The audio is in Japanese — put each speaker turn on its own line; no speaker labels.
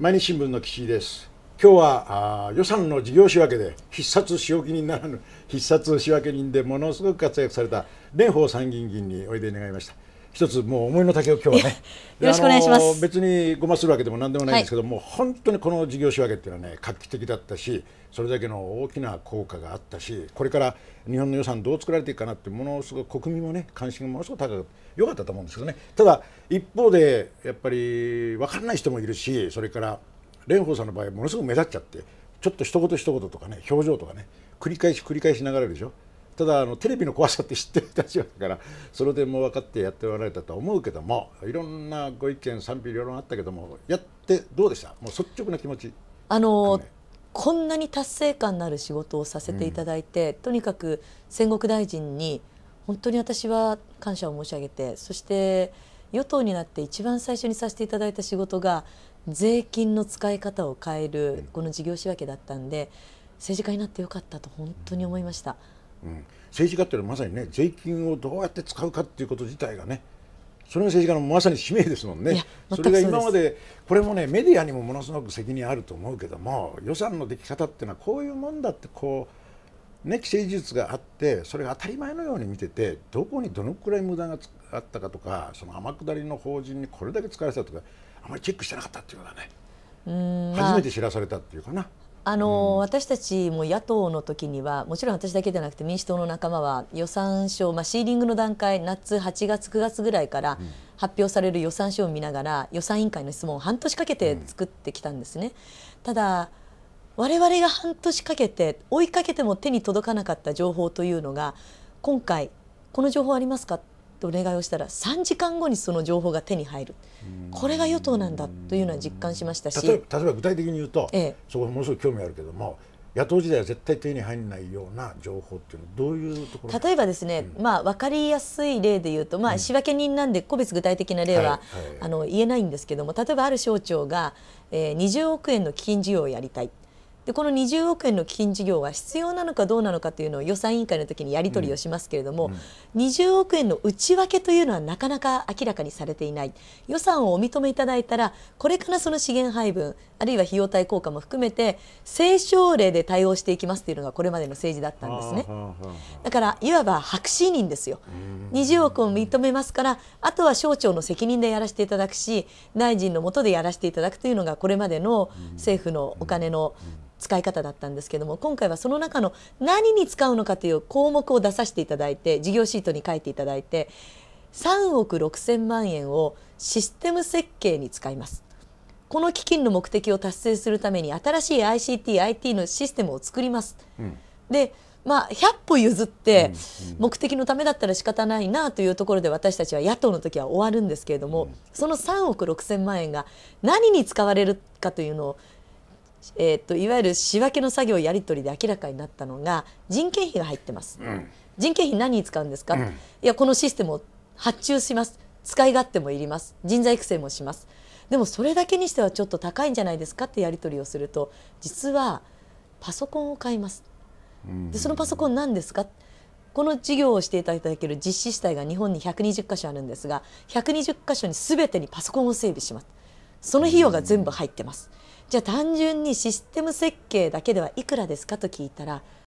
毎日新聞の岸井です今日は予算の事業仕分けで必殺仕置き人ならぬ必殺仕分け人でものすごく活躍された蓮舫参議院議員においで願いました一つもう思いの丈を今日はねよろしくお願いします別にごまするわけでも何でもないんですけど、はい、もう本当にこの事業仕分けっていうのはね画期的だったしそれだけの大きな効果があったしこれから日本の予算どう作られていくかなってものすごく国民もね関心がものすごく高くよかったと思うんですけどねただ一方でやっぱり分からない人もいるしそれから蓮舫さんの場合ものすごく目立っちゃってちょっと一言一言とかね表情とかね繰り返し繰り返し流れるでしょただあのテレビの怖さって知ってる立場だからその点も分かってやっておられたと思うけどもいろんなご意見賛否両論あったけどもやってどうでしたもう率直な気持ち
あのこんなに達成感のある仕事をさせていただいて、うん、とにかく戦国大臣に本当に私は感謝を申し上げてそして与党になって一番最初にさせていただいた仕事が税金の使い方を変えるこの事業仕分けだったんで政治家になってよかったと本当に思いました。うん
うん、政治家っていうのはまさにね税金をどうやって使うかっていうこと自体がねそれが政治家のまさに使命ですもんねそれが今までこれもねメディアにもものすごく責任あると思うけども予算のでき方っていうのはこういうもんだってこうね既成事実があってそれが当たり前のように見ててどこにどのくらい無駄があったかとかその天下りの法人にこれだけ使われたとかあまりチェックしてなかったっていうのはね初めて知らされたっていうかな。
あの、うん、私たちも野党の時にはもちろん私だけじゃなくて民主党の仲間は予算書、まあ、シーリングの段階夏8月9月ぐらいから発表される予算書を見ながら予算委員会の質問を半年かけて作ってきたんですね。うん、ただ我々が半年かけて追いかけても手に届かなかった情報というのが今回この情報ありますかお願いをしたら3時間後にその情報が手に入るこれが与党なんだというのは実感しましたし例え
ば具体的に言うと、ええ、そこものすごく興味あるけども野党時代は絶対手に入らないような情報っていうのはどういうところ
例えばですね、うん、まあ、分かりやすい例で言うと、まあ、仕分け人なんで個別具体的な例は、あの言えないんですけども例えばある省庁が、え20億円の基金事業をやりたい。でこの20億円の基金事業は必要なのかどうなのかというのを予算委員会の時にやり取りをしますけれども、うん20億円の内訳というのはなかなか明らかにされていない予算をお認めいただいたらこれからその資源配分あるいは費用対効果も含めて政省令で対応していきますというのがこれまでの政治だったんですねだからいわば白紙人ですよ20億を認めますからあとは省庁の責任でやらせていただくし大臣のもとでやらせていただくというのがこれまでの政府のお金の使い方だったんですけども今回はその中の何に使うのかという項目を出させていただいて事業シートに書いていただいて3億6千万円をシステム設計に使います。この基金の目的を達成するために新しい ICT、IT のシステムを作ります。うん、でまあ、100歩譲って目的のためだったら仕方ないなというところで私たちは野党の時は終わるんですけれどもその3億6千万円が何に使われるかというのをえーと、いわゆる仕分けの作業やり取りで明らかになったのが人件費が入ってます、うん、人件費何に使うんですか、うん、いやこのシステムを発注します使い勝手もいります人材育成もしますでもそれだけにしてはちょっと高いんじゃないですかってやり取りをすると実はパソコンを買います、うん、でそのパソコン何ですかこの事業をしていただける実施主体が日本に120箇所あるんですが120箇所に全てにパソコンを整備しますその費用が全部入ってます、うんじゃあ単純にシステム設計だけではいくらですかと聞いたら